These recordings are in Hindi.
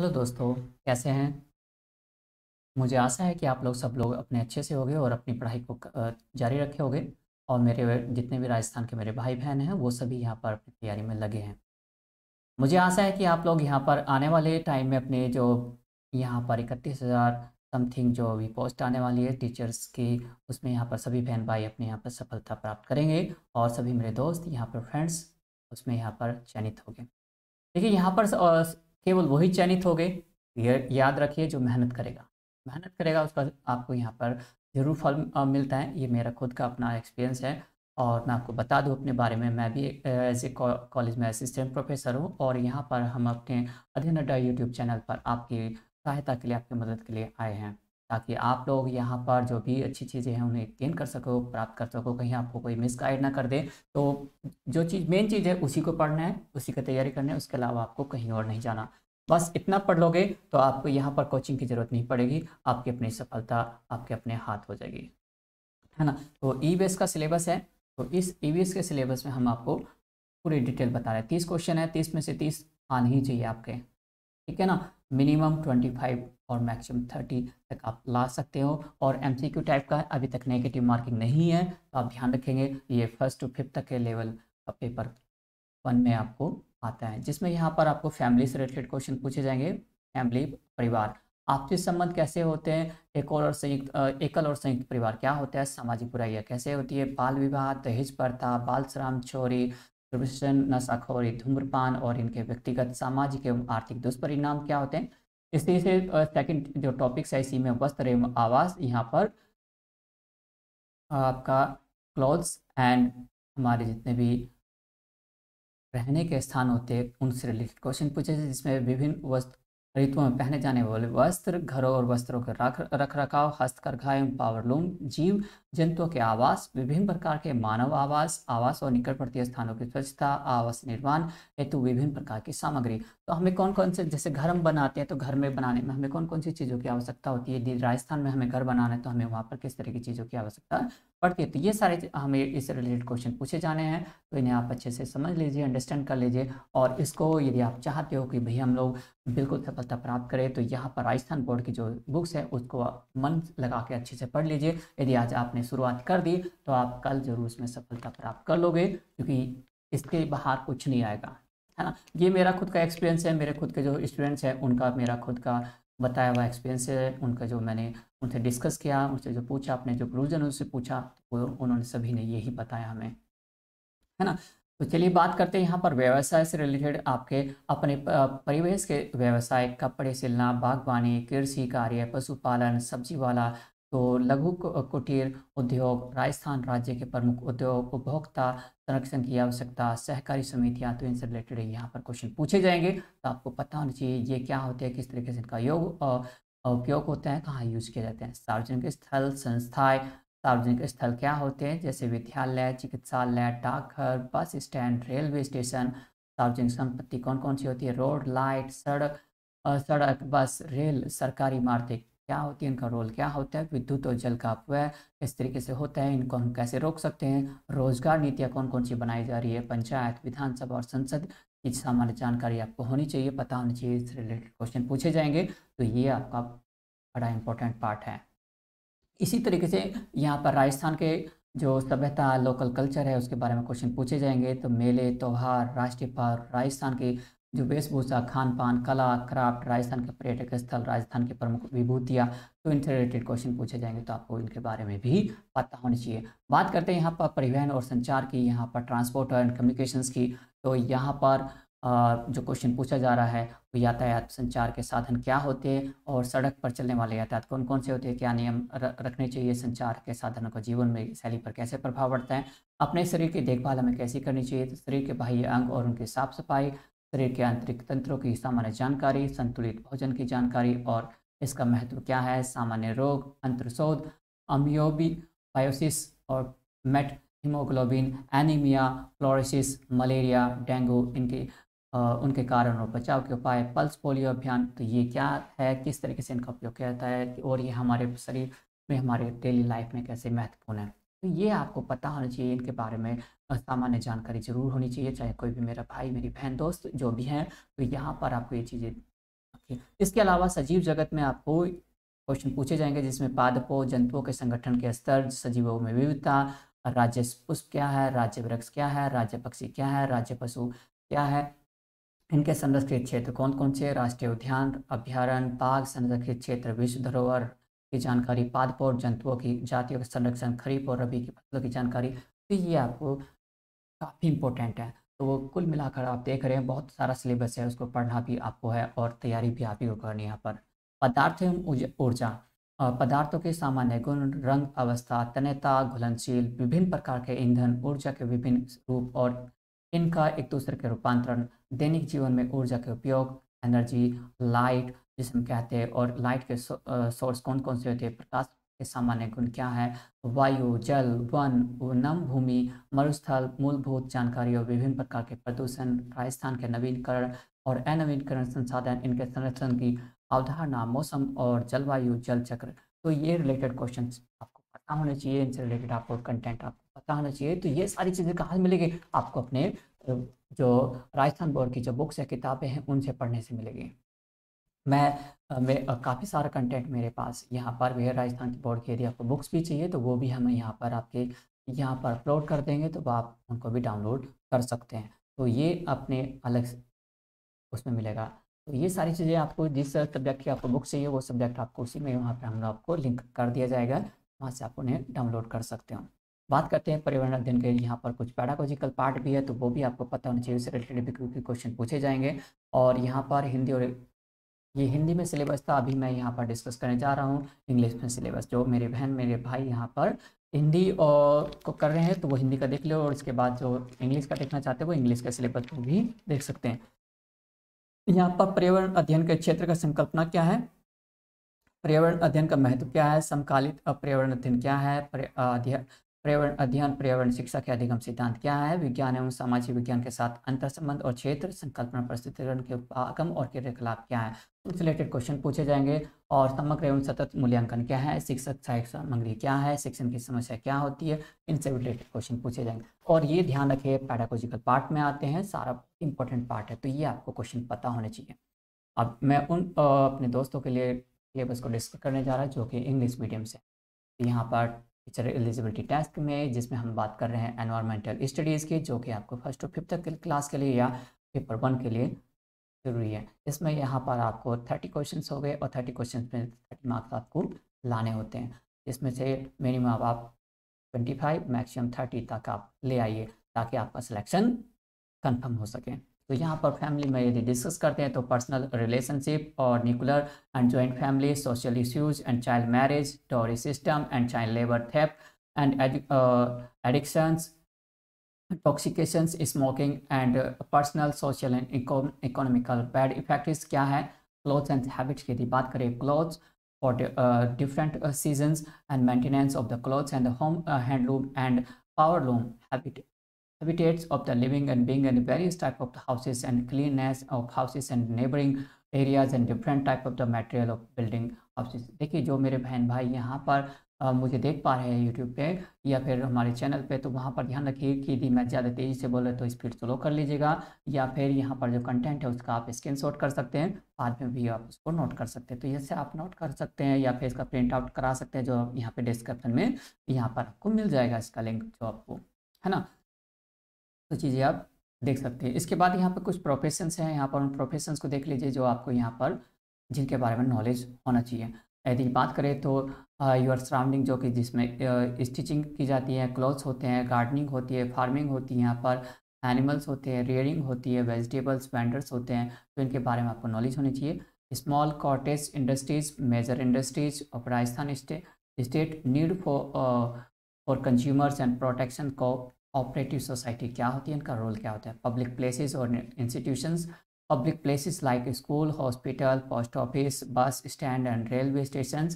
हेलो दोस्तों कैसे हैं मुझे आशा है कि आप लोग सब लोग अपने अच्छे से होंगे और अपनी पढ़ाई को जारी रखे होंगे और मेरे जितने भी राजस्थान के मेरे भाई बहन हैं वो सभी यहाँ पर अपनी तैयारी में लगे हैं मुझे आशा है कि आप लोग यहाँ पर आने वाले टाइम में अपने जो यहाँ पर इकतीस हज़ार समथिंग जो अभी पोस्ट आने वाली है टीचर्स की उसमें यहाँ पर सभी बहन भाई अपने यहाँ पर सफलता प्राप्त करेंगे और सभी मेरे दोस्त यहाँ पर फ्रेंड्स उसमें यहाँ पर चयनित होंगे देखिए यहाँ पर केवल वही चयनित हो गए याद रखिए जो मेहनत करेगा मेहनत करेगा उसका आपको यहाँ पर ज़रूर फल मिलता है ये मेरा खुद का अपना एक्सपीरियंस है और मैं आपको बता दूँ अपने बारे में मैं भी एज ए कॉलेज में असिस्टेंट प्रोफेसर हूँ और यहाँ पर हम अपने अध्ययन अड्डा यूट्यूब चैनल पर आपकी सहायता के लिए आपकी मदद के लिए आए हैं ताकि आप लोग यहाँ पर जो भी अच्छी चीज़ें हैं उन्हें गेन कर सको प्राप्त कर सको कहीं आपको कोई मिस गाइड ना कर दे तो जो चीज़ मेन चीज़ है उसी को पढ़ना है उसी की तैयारी करना है उसके अलावा आपको कहीं और नहीं जाना बस इतना पढ़ लोगे तो आपको यहाँ पर कोचिंग की ज़रूरत नहीं पड़ेगी आपकी अपनी सफलता आपके अपने हाथ हो जाएगी है ना तो ई e एस का सिलेबस है तो इस ई e एस के सिलेबस में हम आपको पूरी डिटेल बता रहे हैं तीस क्वेश्चन है तीस में से तीस आने ही चाहिए आपके ठीक है ना मिनिमम ट्वेंटी फाइव और मैक्सिमम थर्टी तक आप ला सकते हो और एम टाइप का अभी तक नेगेटिव मार्किंग नहीं है तो आप ध्यान रखेंगे ये फर्स्ट टू फिफ्थ तक के लेवल का पेपर वन में आपको आता है जिसमें यहाँ पर आपको फैमिली से रिलेटेड क्वेश्चन पूछे जाएंगे फैमिली परिवार आपसी संबंध कैसे होते हैं एक और संयुक्त एकल और संयुक्त परिवार क्या होता है सामाजिक बुराइयाँ कैसे होती है बाल विवाह दहेज प्रथा बाल श्राम चोरी नशाखोरी धूम्रपान और इनके व्यक्तिगत सामाजिक एवं आर्थिक दुष्परिणाम क्या होते हैं इसी से सेकंड जो टॉपिक्स है इसी में वस्त्र एवं आवास यहाँ पर आपका क्लोथ्स एंड हमारे जितने भी रहने के स्थान होते हैं उनसे रिलेटेड क्वेश्चन पूछे थे जिसमें विभिन्न वस्त्र ऋतुओं में पहने जाने वाले वस्त्र घरों और वस्त्रों के रख रख रखाव हस्तकरघाएं पावरलूम जीव जंतुओं के आवास विभिन्न प्रकार के मानव आवास आवास और निकटवर्ती स्थानों की स्वच्छता आवास निर्माण हेतु विभिन्न प्रकार की सामग्री तो हमें कौन कौन से जैसे घर हम बनाते हैं तो घर में बनाने में हमें कौन कौन सी चीज़ों की आवश्यकता होती है राजस्थान में हमें घर बनाना है तो हमें वहाँ पर किस तरह की चीज़ों की आवश्यकता पढ़ती है तो ये सारे हमें इस रिलेटेड क्वेश्चन पूछे जाने हैं तो इन्हें आप अच्छे से समझ लीजिए अंडरस्टैंड कर लीजिए और इसको यदि आप चाहते हो कि भई हम लोग बिल्कुल सफलता प्राप्त करें तो यहाँ पर राजस्थान बोर्ड की जो बुक्स है उसको मन लगा के अच्छे से पढ़ लीजिए यदि आज आपने शुरुआत कर दी तो आप कल जरूर उसमें सफलता प्राप्त कर लोगे क्योंकि इसके बाहर कुछ नहीं आएगा है ना ये मेरा खुद का एक्सपीरियंस है मेरे खुद के जो स्टूडेंट्स हैं उनका मेरा खुद का बताया हुआ एक्सपीरियंस है उनका जो मैंने उनसे डिस्कस किया उनसे जो पूछा अपने जो क्लूजन उनसे पूछा वो उन्होंने सभी ने यही बताया हमें है ना तो चलिए बात करते हैं यहाँ पर व्यवसाय से रिलेटेड आपके अपने परिवेश के व्यवसाय कपड़े सिलना बागवानी कृषि कार्य पशुपालन सब्जी वाला तो लघु कुटीर उद्योग राजस्थान राज्य के प्रमुख उद्योग उपभोक्ता संरक्षण की आवश्यकता सहकारी समितियाँ तो इनसे रिलेटेड यहाँ पर क्वेश्चन पूछे जाएंगे तो आपको पता होना चाहिए ये क्या होते हैं किस तरीके से इनका योग उपयोग होता है कहाँ यूज किए जाते हैं सार्वजनिक स्थल संस्थाएं सार्वजनिक स्थल क्या होते हैं जैसे विद्यालय चिकित्सालय डाकघर बस स्टैंड रेलवे स्टेशन सार्वजनिक संपत्ति कौन कौन सी होती है रोड लाइट सड़क सड़क बस रेल सरकारी इमारतें क्या होती है इनका रोल क्या होता है विद्युत और जल का अपव्यय किस तरीके से होता है इनको हम कैसे रोक सकते हैं रोजगार नीतियाँ कौन कौन सी बनाई जा रही है पंचायत विधानसभा और संसद की सामान्य जानकारी आपको होनी चाहिए पता होनी चाहिए इस रिलेटेड क्वेश्चन पूछे जाएंगे तो ये आपका बड़ा इंपॉर्टेंट पार्ट है इसी तरीके से यहाँ पर राजस्थान के जो सभ्यता लोकल कल्चर है उसके बारे में क्वेश्चन पूछे जाएंगे तो मेले त्यौहार राष्ट्रीय पर्व राजस्थान के जो वेशभूषा खान पान कला क्राफ्ट राजस्थान के पर्यटक स्थल राजस्थान के प्रमुख विभूतियाँ तो इनसे रिलेटेड क्वेश्चन पूछे जाएंगे तो आपको इनके बारे में भी पता होना चाहिए बात करते हैं यहाँ पर परिवहन और संचार की यहाँ पर ट्रांसपोर्ट एंड कम्युनिकेशंस की तो यहाँ पर जो क्वेश्चन पूछा जा रहा है वो यातायात संचार के साधन क्या होते हैं और सड़क पर चलने वाले यातायात कौन कौन से होते हैं क्या नियम रखने चाहिए संचार के साधनों को जीवन में शैली पर कैसे प्रभाव पड़ता है अपने शरीर की देखभाल हमें कैसी करनी चाहिए तो शरीर के बाह्य अंग और उनकी साफ सफाई शरीर के आंतरिक तंत्रों की सामान्य जानकारी संतुलित भोजन की जानकारी और इसका महत्व क्या है सामान्य रोग अंतरशोध अम्योबी बायोसिस और methaemoglobin anaemia fluorosis malaria dengue इनके आ, उनके कारण और बचाव के उपाय पल्स पोलियो अभियान तो ये क्या है किस तरीके से इनका उपयोग किया जाता है और ये हमारे शरीर में हमारे डेली लाइफ में कैसे महत्वपूर्ण है तो ये आपको पता होना चाहिए इनके बारे में सामान्य जानकारी जरूर होनी चाहिए चाहे कोई भी मेरा भाई मेरी बहन दोस्त जो भी हैं तो यहाँ पर आपको ये चीज़ें इसके अलावा सजीव जगत में आपको क्वेश्चन पूछे जाएंगे जिसमें पादपों जंतुओं के संगठन के स्तर सजीवों में विविधता राज्य पुष्प क्या है राज्य वृक्ष क्या है राज्य पक्षी क्या है राज्य पशु क्या है इनके संरक्षित क्षेत्र कौन कौन से राष्ट्रीय उद्यान अभ्यारण्य बाघ संरक्षित क्षेत्र विश्व धरोहर की जानकारी पादप और जंतुओं की जातियों के संरक्षण खरीफ और रबी की फसलों की जानकारी तो ये आपको काफ़ी इंपॉर्टेंट है तो वो कुल मिलाकर आप देख रहे हैं बहुत सारा सिलेबस है उसको पढ़ना भी आपको है और तैयारी भी आप ही को करनी यहाँ पर पदार्थ एवं ऊर्जा पदार्थों के सामान्य गुण रंग अवस्था तन्यता घुलनशील विभिन्न प्रकार के ईंधन ऊर्जा के विभिन्न रूप और इनका एक दूसरे के रूपांतरण दैनिक जीवन में ऊर्जा के उपयोग एनर्जी लाइट जिसे हम कहते हैं और लाइट के सोर्स कौन कौन से होते हैं प्रकाश के सामान्य गुण क्या है वायु जल वन नम भूमि मरुस्थल मूलभूत जानकारी और विभिन्न प्रकार के प्रदूषण राजस्थान के नवीनकरण और अनवीनकरण संसाधन इनके संरक्षण की अवधारणा मौसम और जलवायु जल चक्र तो ये रिलेटेड क्वेश्चन आपको पता होने चाहिए इनसे रिलेटेड आपको कंटेंट आपको पता होना चाहिए तो ये सारी चीज़ें कहाँ मिलेगी आपको अपने जो राजस्थान बोर्ड की जो बुक्स या किताबें हैं उनसे पढ़ने से मिलेगी मैं काफ़ी सारा कंटेंट मेरे पास यहाँ पर भी है राजस्थान बोर्ड की यदि आपको बुक्स भी चाहिए तो वो भी हम यहाँ पर आपके यहाँ पर अपलोड कर देंगे तो आप उनको भी डाउनलोड कर सकते हैं तो ये अपने अलग उसमें मिलेगा तो ये सारी चीज़ें आपको जिस सब्जेक्ट की आपको बुक चाहिए वो सब्जेक्ट आपको उसी में वहाँ पर हम आपको लिंक कर दिया जाएगा वहाँ से आप उन्हें डाउनलोड कर सकते हो बात करते हैं परिवहन अध्ययन के यहाँ पर कुछ पैडागोजिकल पार्ट भी है तो वो भी आपको पता होना चाहिए उससे रिलेटेड भी क्वेश्चन पूछे जाएंगे और यहाँ पर हिंदी और ये हिंदी में सिलेबस था अभी मैं यहाँ पर डिस्कस करने जा रहा हूँ इंग्लिश में सिलेबस जो मेरे बहन मेरे भाई यहाँ पर हिंदी और को कर रहे हैं तो वो हिंदी का देख लो और इसके बाद जो इंग्लिश का देखना चाहते हैं वो इंग्लिश का सिलेबस को भी देख सकते हैं यहाँ पर पर्यावरण अध्ययन के क्षेत्र का संकल्पना क्या है पर्यावरण अध्ययन का महत्व क्या है समकालित पर्यावरण अध्ययन क्या है पर्यावरण अध्ययन पर्यावरण शिक्षा के अधिगम सिद्धांत क्या है विज्ञान एवं सामाजिक विज्ञान के साथ अंतर संबंध और क्षेत्र संकल्पना प्रस्तुतिकरण के आगम और क्रियाकलाप क्या है उनसे रिलेटेड क्वेश्चन पूछे जाएंगे और समग्र एवं सतत मूल्यांकन क्या है शिक्षक सहायक सामग्री क्या है शिक्षण की समस्या क्या होती है इनसे रिलेटेड क्वेश्चन पूछे जाएंगे और ये ध्यान रखिए पैडाकोजिकल पार्ट में आते हैं सारा इंपॉर्टेंट पार्ट है तो ये आपको क्वेश्चन पता होने चाहिए अब मैं उन अपने दोस्तों के लिए सिलेबस को डिस्कस करने जा रहा हूँ जो कि इंग्लिश मीडियम से यहाँ पर टीचर एलिजिबिलिटी टेस्ट में जिसमें हम बात कर रहे हैं एनवायरमेंटल स्टडीज़ की जो कि आपको फर्स्ट और फिफ्थ तक क्लास के लिए या पेपर वन के लिए ज़रूरी है इसमें यहाँ पर आपको थर्टी क्वेश्चन हो गए और थर्टी क्वेश्चन में थर्टी मार्क्स आपको लाने होते हैं इसमें से मिनिमम आप ट्वेंटी फाइव मैक्सिमम थर्टी तक आप ले आइए ताकि आपका सिलेक्शन कन्फर्म हो सके तो यहाँ पर फैमिली में यदि डिस्कस करते हैं तो पर्सनल रिलेशनशिप और nuclear and joint family social issues and child marriage dowry system and child labour theft and addictions intoxications smoking and personal social and economical bad effects क्या है क्लोथ्स एंड हैबिट्स की यदि बात करें clothes for different uh, different and maintenance of the clothes and home handloom and power loom habit habitats of the living and being and various type of the houses and cleanliness of houses and neighboring areas and different type of the material of building houses देखिए जो मेरे बहन भाई यहाँ पर आ, मुझे देख पा रहे हैं यूट्यूब पे या फिर हमारे चैनल पे तो वहाँ पर ध्यान रखिए कि यदि मैं ज़्यादा तेज़ी से बोल रहे तो स्पीड स्लो कर लीजिएगा या फिर यहाँ पर जो कंटेंट है उसका आप स्क्रीन शॉट कर सकते हैं बाद में भी आप उसको नोट कर सकते हैं तो इससे आप नोट कर सकते हैं या फिर इसका प्रिंट आउट करा सकते हैं जो यहाँ पे डिस्क्रिप्शन में यहाँ पर आपको मिल जाएगा इसका लिंक जो आपको है ना तो चीज़ें आप देख सकते हैं इसके बाद यहाँ पर कुछ प्रोफेशन हैं यहाँ पर उन प्रोफेशन को देख लीजिए जो आपको यहाँ पर जिनके बारे में नॉलेज होना चाहिए यदि बात करें तो योर सराउंडिंग जो कि जिसमें स्टिचिंग की जाती है क्लॉथ्स होते हैं गार्डनिंग होती है फार्मिंग होती है यहाँ पर एनिमल्स होते हैं रेयरिंग होती है वेजिटेबल्स वेंडर्स होते हैं तो इनके बारे में आपको नॉलेज होनी चाहिए small cottage industries major industries of Rajasthan state need for for consumers and protection cooperative society क्या होती है इनका रोल क्या होता है पब्लिक प्लेसेस और institutions public places like school hospital post office bus stand and railway station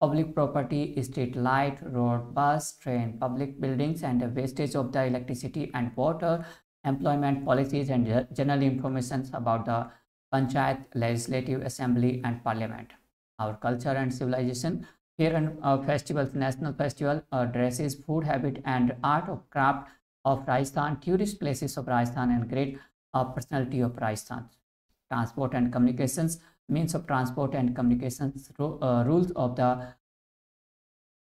public property street light road bus train public buildings and wastage of the electricity and water employment policies and general information about the panchayat legislative assembly and parliament our culture and civilisation Here and uh, festivals, national festival, uh, dresses, food habit and art of craft of Rajasthan, tourist places of Rajasthan and great uh, personality of Rajasthan. Transport and communications, means of transport and communications, uh, rules of the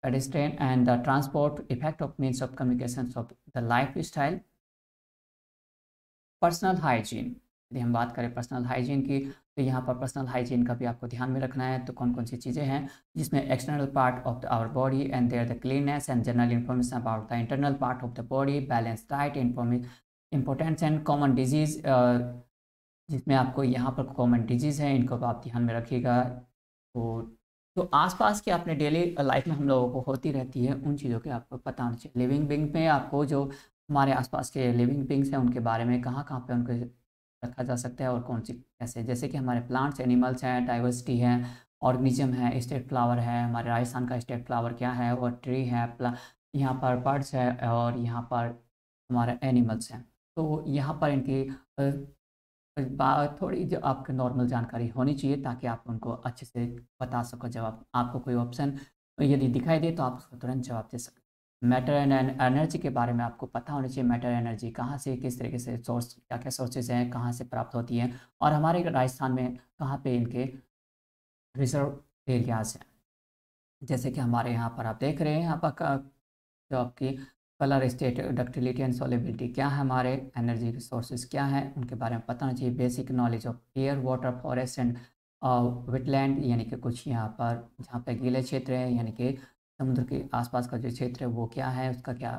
pedestrian and the transport effect of means of communications of the lifestyle. Personal hygiene, यदि हम बात करें पर्सनल हाइजीन की तो यहाँ पर पर्सनल हाइजीन का भी आपको ध्यान में रखना है तो कौन कौन सी चीज़ें हैं जिसमें external part of the our body and their the cleanness and general information about the internal part of the body balance diet importance and common disease जिसमें आपको यहाँ पर कॉमन डिजीज़ है इनको आप ध्यान में रखिएगा तो तो आसपास के अपने डेली लाइफ में हम लोगों को होती रहती है उन चीज़ों के आपको पता होना चाहिए लिविंग बिंग में आपको जो हमारे आसपास के लिविंग बिंग्स हैं उनके बारे में कहाँ कहाँ पे उनके रखा जा सकता है और कौन सी कैसे जैसे कि हमारे प्लांट्स एनिमल्स हैं डाइवर्सिटी है ऑर्गेनिज्म है स्टेट फ्लावर है हमारे राजस्थान का स्टेट फ्लावर क्या है और ट्री है यहाँ पर बर्ड्स है और यहाँ पर हमारे एनिमल्स हैं तो यहाँ पर इनकी थोड़ी जो आपके नॉर्मल जानकारी होनी चाहिए ताकि आप उनको अच्छे से बता सको जब आपको कोई ऑप्शन यदि दिखाई दे तो आप उसको तुरंत जवाब दे सकें मैटर एंड एनर्जी के बारे में आपको पता होना चाहिए मैटर एनर्जी कहाँ से किस तरीके से सोर्स क्या क्या सोर्सेज हैं कहाँ से प्राप्त होती हैं और हमारे राजस्थान में कहाँ पे इनके रिजर्व एरियाज हैं जैसे कि हमारे यहाँ पर आप देख रहे हैं यहाँ पर जो आपकी colour state ductility and solubility क्या है हमारे एनर्जी रिसोर्सेज क्या हैं उनके बारे में पता होना चाहिए basic knowledge of air water forest and wetland यानी कि कुछ यहाँ पर जहाँ पर गीले क्षेत्र हैं यानी कि समुद्र के आसपास का जो क्षेत्र है वो क्या है उसका क्या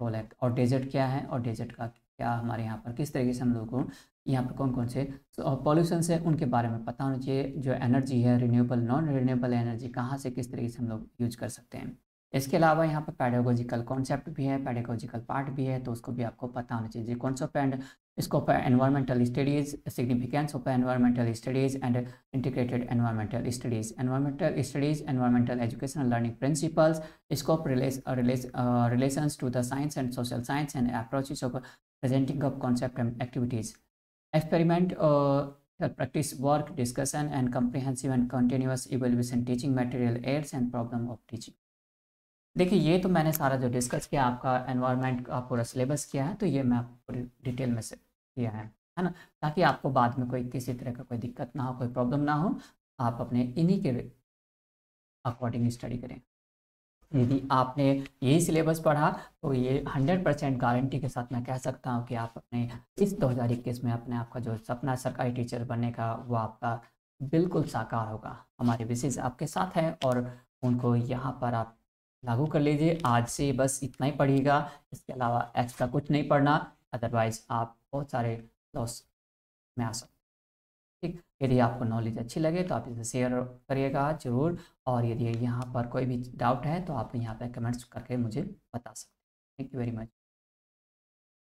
रोल है और डेजर्ट क्या है और डेजर्ट का क्या हमारे यहाँ पर किस तरीके से हम लोगों को यहाँ पर कौन कौन से पॉल्यूशन से उनके बारे में पता होना चाहिए जो एनर्जी है रिन्यूएबल नॉन रिन्यूएबल एनर्जी कहाँ से किस तरीके से हम लोग यूज कर सकते हैं इसके अलावा यहाँ पर पैडागोजिकल कॉन्सेप्ट भी है पैडागोजिकल पार्ट भी है तो उसको भी आपको पता होना चाहिए concept and scope of environmental studies, significance of environmental studies and integrated environmental studies, environmental studies, environmental education and learning principles, scope relates, uh, relates, uh, relations to the science and social science and approaches of presenting of concept and activities, experiment, uh, practice work, discussion and comprehensive and continuous evaluation teaching material aids and problem of teaching. देखिए ये तो मैंने सारा जो डिस्कस किया आपका एनवायरनमेंट का पूरा सिलेबस किया है तो ये मैं आपको डिटेल में से किया है है ना ताकि आपको बाद में कोई किसी तरह का कोई दिक्कत ना हो कोई प्रॉब्लम ना हो आप अपने इन्हीं के अकॉर्डिंग स्टडी करें यदि आपने यही सिलेबस पढ़ा तो ये 100 परसेंट गारंटी के साथ मैं कह सकता हूँ कि आप अपने इस दो में अपने आपका जो सपना सरकारी टीचर बनने का वो आपका बिल्कुल साकार होगा हमारे विशेष आपके साथ हैं और उनको यहाँ पर आप लागू कर लीजिए आज से बस इतना ही पढ़िएगा इसके अलावा एक्स्ट्रा कुछ नहीं पढ़ना अदरवाइज आप बहुत सारे लॉस में आ सकते ठीक यदि आपको नॉलेज अच्छी लगे तो आप इसे शेयर करिएगा जरूर और यदि यहाँ पर कोई भी डाउट है तो आप यहाँ पर कमेंट्स करके मुझे बता सकते हैं थैंक यू वेरी मच